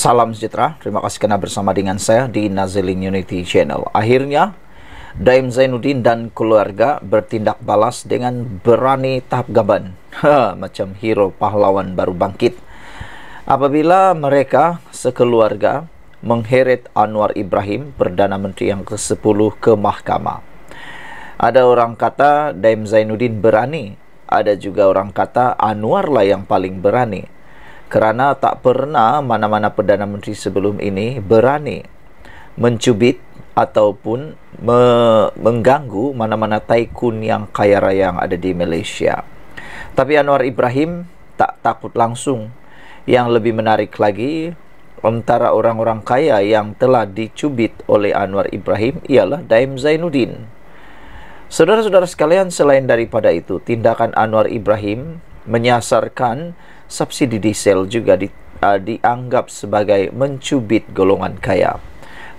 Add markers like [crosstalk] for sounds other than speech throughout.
Salam sejahtera, terima kasih kerana bersama dengan saya di Nazeling Unity Channel. Akhirnya, Daim Zainuddin dan keluarga bertindak balas dengan berani tahap gaban. [laughs] Ha, macam hero pahlawan baru bangkit. Apabila mereka sekeluarga mengheret Anwar Ibrahim, Perdana Menteri yang ke-10 ke mahkamah. Ada orang kata Daim Zainuddin berani, ada juga orang kata Anwar lah yang paling berani kerana tak pernah mana-mana Perdana Menteri sebelum ini berani mencubit ataupun me- mengganggu mana-mana taikun yang kaya raya yang ada di Malaysia. Tapi Anwar Ibrahim tak takut langsung. Yang lebih menarik lagi, antara orang-orang kaya yang telah dicubit oleh Anwar Ibrahim ialah Daim Zainuddin. Saudara-saudara sekalian, selain daripada itu, tindakan Anwar Ibrahim menyasarkan subsidi diesel juga di, uh, dianggap sebagai mencubit golongan kaya.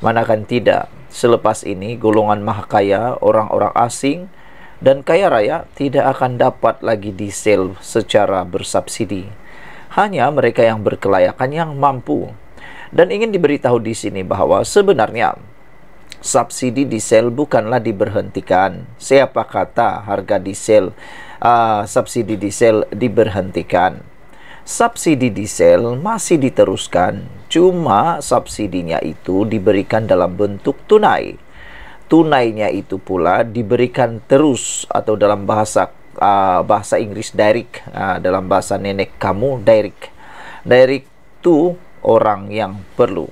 Manakan tidak, selepas ini golongan maha kaya, orang-orang asing, dan kaya raya tidak akan dapat lagi diesel secara bersubsidi. Hanya mereka yang berkelayakan yang mampu. Dan ingin diberitahu di sini bahawa sebenarnya subsidi diesel bukanlah diberhentikan. Siapa kata harga diesel, uh, subsidi diesel diberhentikan? subsidi diesel masih diteruskan, cuma subsidinya itu diberikan dalam bentuk tunai. Tunainya itu pula diberikan terus atau dalam bahasa uh, bahasa Inggris direct, uh, dalam bahasa nenek kamu direct. Direct itu orang yang perlu,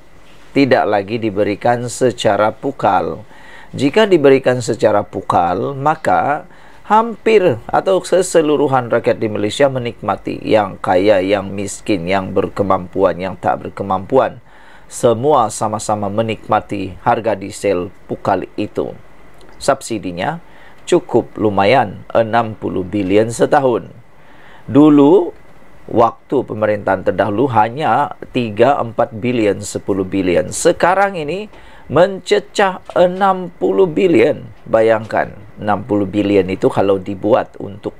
tidak lagi diberikan secara pukal. Jika diberikan secara pukal, maka hampir atau keseluruhan rakyat di Malaysia menikmati yang kaya, yang miskin, yang berkemampuan, yang tak berkemampuan semua sama-sama menikmati harga diesel pukal itu subsidinya cukup lumayan 60 bilion setahun dulu waktu pemerintahan terdahulu hanya 3-4 bilion 10 bilion sekarang ini mencecah 60 bilion bayangkan 60 bilion itu kalau dibuat untuk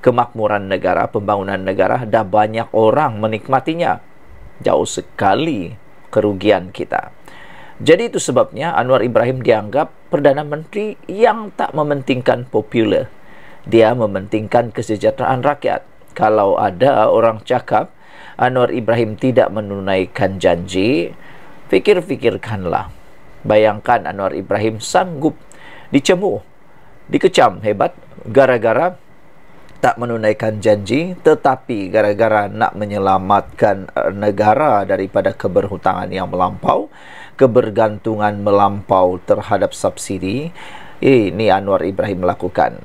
kemakmuran negara, pembangunan negara, dah banyak orang menikmatinya. Jauh sekali kerugian kita. Jadi itu sebabnya Anwar Ibrahim dianggap Perdana Menteri yang tak mementingkan popular. Dia mementingkan kesejahteraan rakyat. Kalau ada orang cakap Anwar Ibrahim tidak menunaikan janji, fikir-fikirkanlah. Bayangkan Anwar Ibrahim sanggup dicemuh dikecam hebat gara-gara tak menunaikan janji tetapi gara-gara nak menyelamatkan eh, negara daripada keberhutangan yang melampau kebergantungan melampau terhadap subsidi ini eh, Anwar Ibrahim melakukan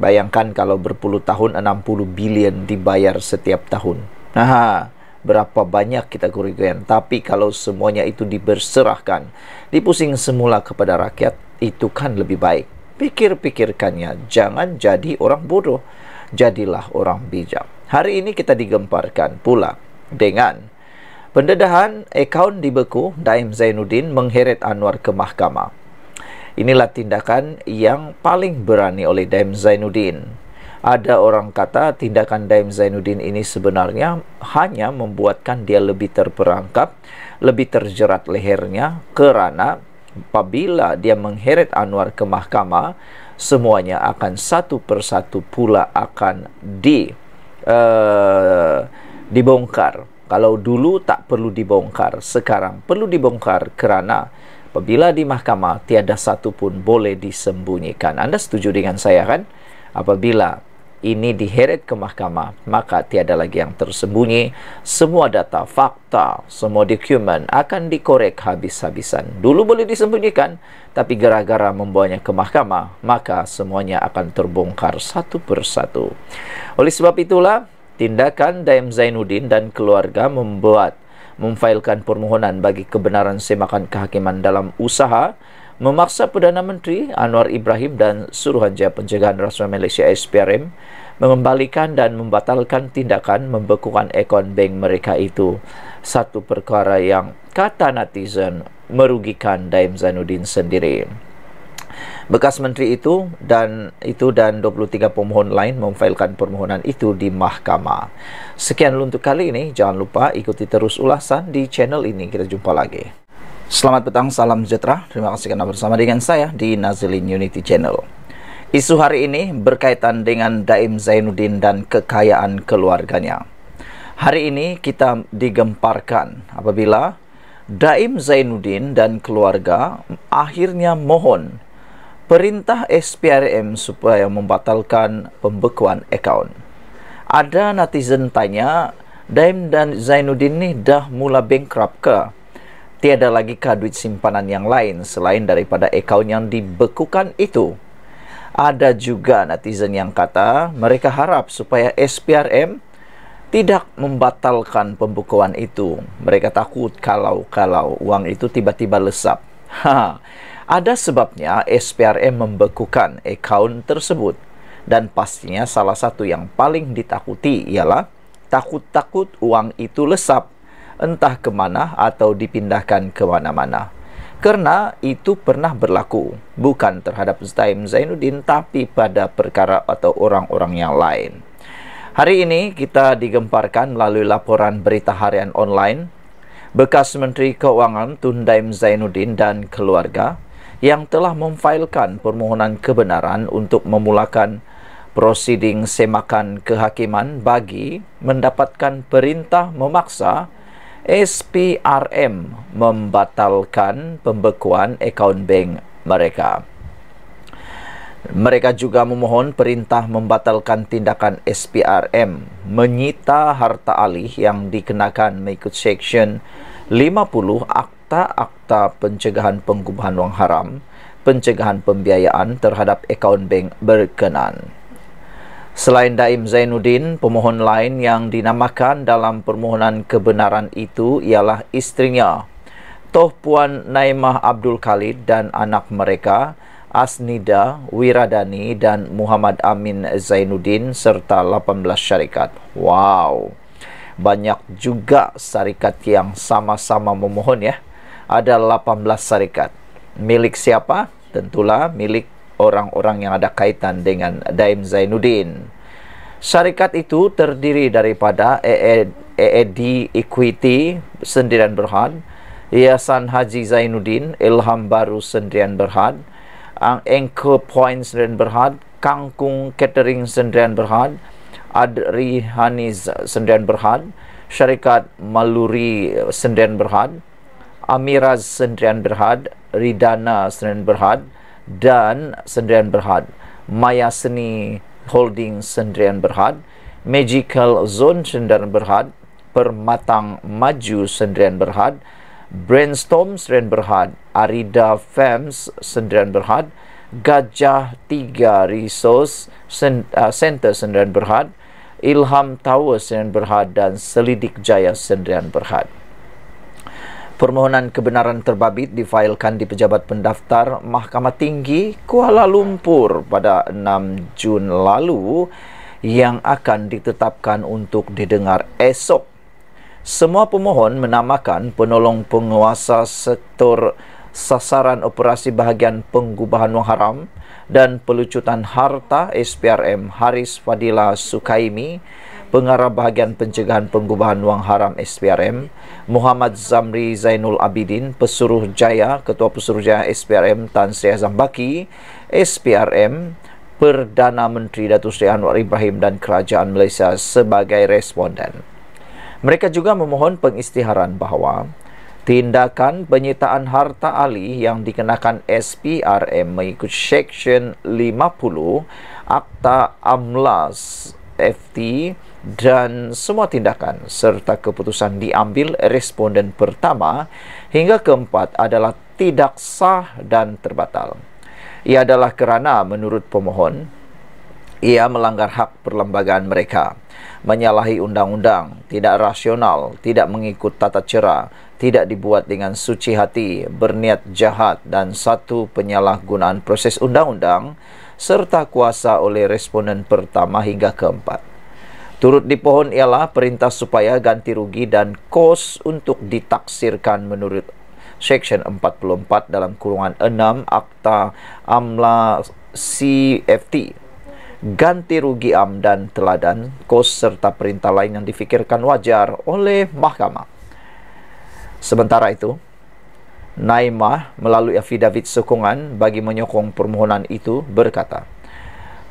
bayangkan kalau berpuluh tahun 60 bilion dibayar setiap tahun nah berapa banyak kita kerugian tapi kalau semuanya itu diberserahkan dipusing semula kepada rakyat itu kan lebih baik pikir-pikirkannya. Jangan jadi orang bodoh, jadilah orang bijak. Hari ini kita digemparkan pula dengan pendedahan akaun dibeku Daim Zainuddin mengheret Anwar ke mahkamah. Inilah tindakan yang paling berani oleh Daim Zainuddin. Ada orang kata tindakan Daim Zainuddin ini sebenarnya hanya membuatkan dia lebih terperangkap, lebih terjerat lehernya kerana apabila dia mengheret Anwar ke mahkamah semuanya akan satu persatu pula akan di uh, dibongkar kalau dulu tak perlu dibongkar sekarang perlu dibongkar kerana apabila di mahkamah tiada satu pun boleh disembunyikan anda setuju dengan saya kan apabila ini diheret ke mahkamah maka tiada lagi yang tersembunyi semua data fakta semua dokumen akan dikorek habis-habisan dulu boleh disembunyikan tapi gara-gara membawanya ke mahkamah maka semuanya akan terbongkar satu persatu oleh sebab itulah tindakan Daim Zainuddin dan keluarga membuat memfailkan permohonan bagi kebenaran semakan kehakiman dalam usaha memaksa Perdana Menteri Anwar Ibrahim dan Suruhanjaya Pencegahan Rasuah Malaysia SPRM mengembalikan dan membatalkan tindakan membekukan ekon bank mereka itu. Satu perkara yang kata netizen merugikan Daim Zainuddin sendiri. Bekas menteri itu dan itu dan 23 pemohon lain memfailkan permohonan itu di mahkamah. Sekian untuk kali ini. Jangan lupa ikuti terus ulasan di channel ini. Kita jumpa lagi. Selamat petang, salam sejahtera. Terima kasih kerana bersama dengan saya di Nazilin Unity Channel. Isu hari ini berkaitan dengan Daim Zainuddin dan kekayaan keluarganya. Hari ini kita digemparkan apabila Daim Zainuddin dan keluarga akhirnya mohon perintah SPRM supaya membatalkan pembekuan akaun. Ada netizen tanya, Daim dan Zainuddin ni dah mula bankrupt ke? Tiada lagi duit simpanan yang lain selain daripada account yang dibekukan itu. Ada juga netizen yang kata mereka harap supaya SPRM tidak membatalkan pembekuan itu. Mereka takut kalau-kalau uang itu tiba-tiba lesap. Ha, ada sebabnya SPRM membekukan account tersebut. Dan pastinya salah satu yang paling ditakuti ialah takut-takut uang itu lesap entah ke mana atau dipindahkan ke mana-mana. Kerana itu pernah berlaku, bukan terhadap Zaim Zainuddin tapi pada perkara atau orang-orang yang lain. Hari ini kita digemparkan melalui laporan berita harian online bekas Menteri Keuangan Tun Daim Zainuddin dan keluarga yang telah memfailkan permohonan kebenaran untuk memulakan prosiding semakan kehakiman bagi mendapatkan perintah memaksa SPRM membatalkan pembekuan akaun bank mereka. Mereka juga memohon perintah membatalkan tindakan SPRM menyita harta alih yang dikenakan mengikut Seksyen 50 Akta-Akta Pencegahan Pengkubahan Wang Haram Pencegahan Pembiayaan terhadap akaun bank berkenan. Selain Daim Zainuddin, pemohon lain yang dinamakan dalam permohonan kebenaran itu ialah istrinya. Toh Puan Naimah Abdul Khalid dan anak mereka, Asnida Wiradani dan Muhammad Amin Zainuddin serta 18 syarikat. Wow, banyak juga syarikat yang sama-sama memohon ya. Ada 18 syarikat. Milik siapa? Tentulah milik orang-orang yang ada kaitan dengan Daim Zainuddin. Syarikat itu terdiri daripada EED Equity Sendirian Berhad, Yayasan Haji Zainuddin, Ilham Baru Sendirian Berhad, Anchor Point Sendirian Berhad, Kangkung Catering Sendirian Berhad, Adri Haniz Sendirian Berhad, Syarikat Maluri Sendirian Berhad, Amiraz Sendirian Berhad, Ridana Sendirian Berhad, dan Sendirian Berhad Maya Seni Holding Sendirian Berhad Magical Zone Sendirian Berhad Permatang Maju Sendirian Berhad Brainstorm Sendirian Berhad Arida Fems Sendirian Berhad Gajah Tiga Resource Sen- uh, Center Sendirian Berhad Ilham Tower Sendirian Berhad dan Selidik Jaya Sendirian Berhad Permohonan kebenaran terbabit difailkan di Pejabat Pendaftar Mahkamah Tinggi Kuala Lumpur pada 6 Jun lalu yang akan ditetapkan untuk didengar esok. Semua pemohon menamakan penolong penguasa sektor sasaran operasi bahagian pengubahan wang haram dan pelucutan harta SPRM Haris Fadila Sukaimi Pengarah Bahagian Pencegahan Pengubahan Wang Haram SPRM Muhammad Zamri Zainul Abidin Pesuruh Jaya Ketua Pesuruh Jaya SPRM Tan Sri Azam Baki SPRM Perdana Menteri Datuk Seri Anwar Ibrahim dan Kerajaan Malaysia sebagai responden. Mereka juga memohon pengistiharan bahawa tindakan penyitaan harta alih yang dikenakan SPRM mengikut Seksyen 50 Akta Amlas FT dan semua tindakan serta keputusan diambil responden pertama hingga keempat adalah tidak sah dan terbatal. Ia adalah kerana menurut pemohon, ia melanggar hak perlembagaan mereka, menyalahi undang-undang, tidak rasional, tidak mengikut tata cera, tidak dibuat dengan suci hati, berniat jahat dan satu penyalahgunaan proses undang-undang serta kuasa oleh responden pertama hingga keempat. Turut di pohon ialah perintah supaya ganti rugi dan kos untuk ditaksirkan menurut Seksyen 44 dalam kurungan 6 Akta Amla CFT ganti rugi am dan teladan kos serta perintah lain yang difikirkan wajar oleh mahkamah. Sementara itu, Naimah melalui afidavit sokongan bagi menyokong permohonan itu berkata,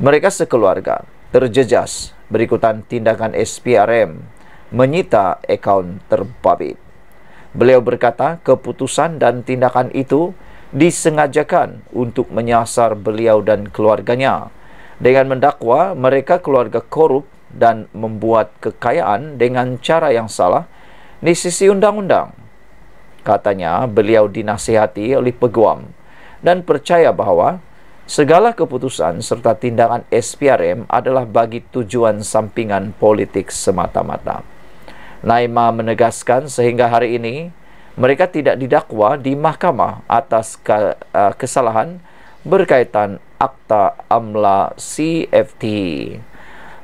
mereka sekeluarga, terjejas berikutan tindakan SPRM menyita akaun terbabit. Beliau berkata keputusan dan tindakan itu disengajakan untuk menyasar beliau dan keluarganya dengan mendakwa mereka keluarga korup dan membuat kekayaan dengan cara yang salah di sisi undang-undang. Katanya beliau dinasihati oleh peguam dan percaya bahawa Segala keputusan serta tindakan SPRM adalah bagi tujuan sampingan politik semata-mata. Naima menegaskan sehingga hari ini mereka tidak didakwa di mahkamah atas eh, kesalahan berkaitan akta amla CFT.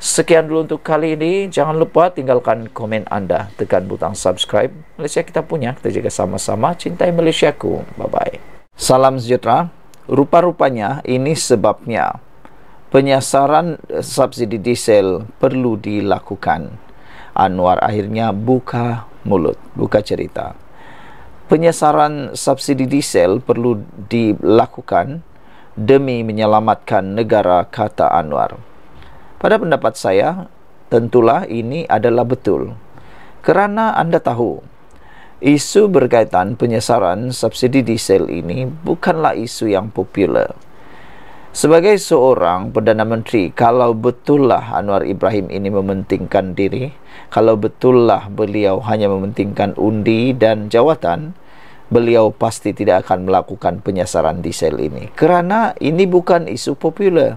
Sekian dulu untuk kali ini. Jangan lupa tinggalkan komen anda. Tekan butang subscribe. Malaysia kita punya. Kita jaga sama-sama. Cintai Malaysia ku. Bye-bye. Salam sejahtera rupa-rupanya ini sebabnya penyasaran subsidi diesel perlu dilakukan. Anwar akhirnya buka mulut, buka cerita. Penyasaran subsidi diesel perlu dilakukan demi menyelamatkan negara kata Anwar. Pada pendapat saya, tentulah ini adalah betul. Kerana anda tahu, Isu berkaitan penyesaran subsidi diesel ini bukanlah isu yang popular. Sebagai seorang Perdana Menteri, kalau betullah Anwar Ibrahim ini mementingkan diri, kalau betullah beliau hanya mementingkan undi dan jawatan, beliau pasti tidak akan melakukan penyasaran diesel ini. Kerana ini bukan isu popular.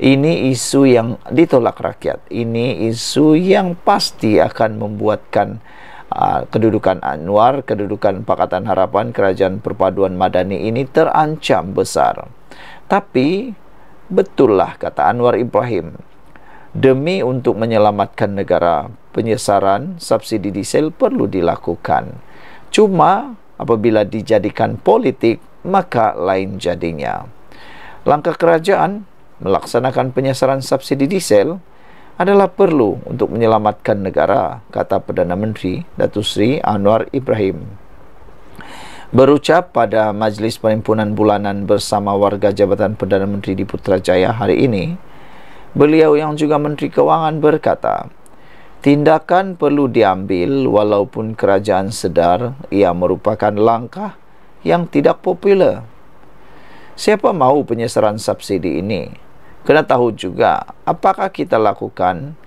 Ini isu yang ditolak rakyat. Ini isu yang pasti akan membuatkan Ah, kedudukan Anwar, kedudukan Pakatan Harapan, Kerajaan Perpaduan Madani ini terancam besar. Tapi betullah kata Anwar Ibrahim. Demi untuk menyelamatkan negara, penyesaran subsidi diesel perlu dilakukan. Cuma apabila dijadikan politik, maka lain jadinya. Langkah kerajaan melaksanakan penyesaran subsidi diesel adalah perlu untuk menyelamatkan negara, kata Perdana Menteri Datuk Sri Anwar Ibrahim. Berucap pada Majlis Perhimpunan Bulanan bersama warga Jabatan Perdana Menteri di Putrajaya hari ini, beliau yang juga Menteri Keuangan berkata, Tindakan perlu diambil walaupun kerajaan sedar ia merupakan langkah yang tidak popular. Siapa mahu penyesaran subsidi ini? kena tahu juga apakah kita lakukan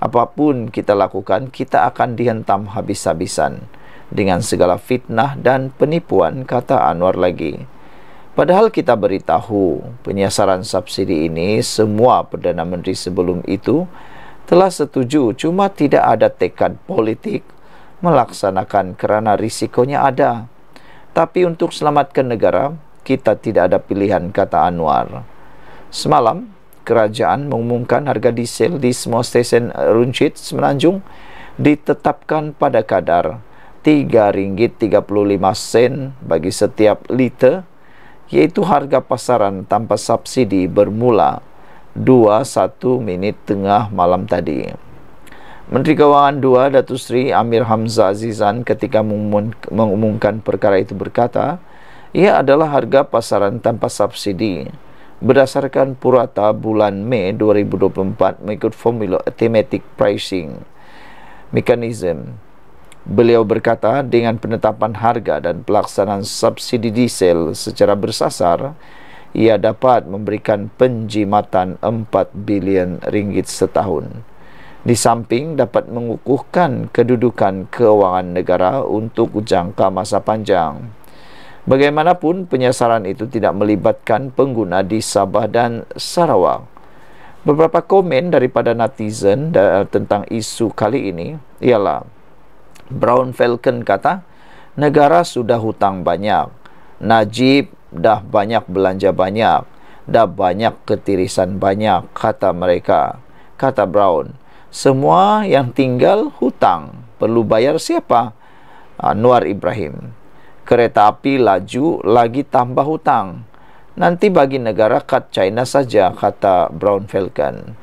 apapun kita lakukan kita akan dihentam habis-habisan dengan segala fitnah dan penipuan kata Anwar lagi padahal kita beritahu penyasaran subsidi ini semua perdana menteri sebelum itu telah setuju cuma tidak ada tekad politik melaksanakan kerana risikonya ada tapi untuk selamatkan negara kita tidak ada pilihan kata Anwar semalam kerajaan mengumumkan harga diesel di semua stesen eh, runcit semenanjung ditetapkan pada kadar RM3.35 bagi setiap liter iaitu harga pasaran tanpa subsidi bermula 21 minit tengah malam tadi. Menteri Kewangan 2 Datuk Seri Amir Hamzah Azizan ketika mengumumkan perkara itu berkata, ia adalah harga pasaran tanpa subsidi berdasarkan purata bulan Mei 2024 mengikut formula automatic pricing mechanism. Beliau berkata dengan penetapan harga dan pelaksanaan subsidi diesel secara bersasar, ia dapat memberikan penjimatan 4 bilion ringgit setahun. Di samping dapat mengukuhkan kedudukan kewangan negara untuk jangka masa panjang. Bagaimanapun penyasaran itu tidak melibatkan pengguna di Sabah dan Sarawak. Beberapa komen daripada netizen tentang isu kali ini ialah Brown Falcon kata negara sudah hutang banyak, Najib dah banyak belanja banyak, dah banyak ketirisan banyak kata mereka. Kata Brown, semua yang tinggal hutang perlu bayar siapa? Anwar ah, Ibrahim kereta api laju lagi tambah hutang. Nanti bagi negara kat China saja, kata Brown Falcon.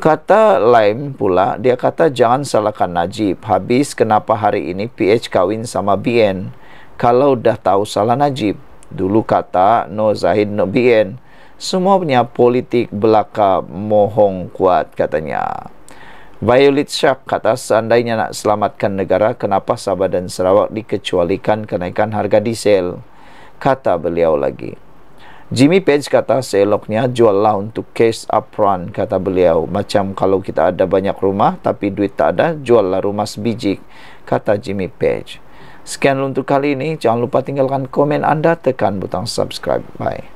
Kata Lime pula, dia kata jangan salahkan Najib. Habis kenapa hari ini PH kawin sama BN? Kalau dah tahu salah Najib. Dulu kata No Zahid No BN. Semuanya politik belaka mohong kuat katanya. Violet Sharp kata seandainya nak selamatkan negara, kenapa Sabah dan Sarawak dikecualikan kenaikan harga diesel? Kata beliau lagi. Jimmy Page kata seeloknya juallah untuk cash upfront kata beliau. Macam kalau kita ada banyak rumah tapi duit tak ada, juallah rumah sebijik kata Jimmy Page. Sekian untuk kali ini. Jangan lupa tinggalkan komen anda, tekan butang subscribe. Bye.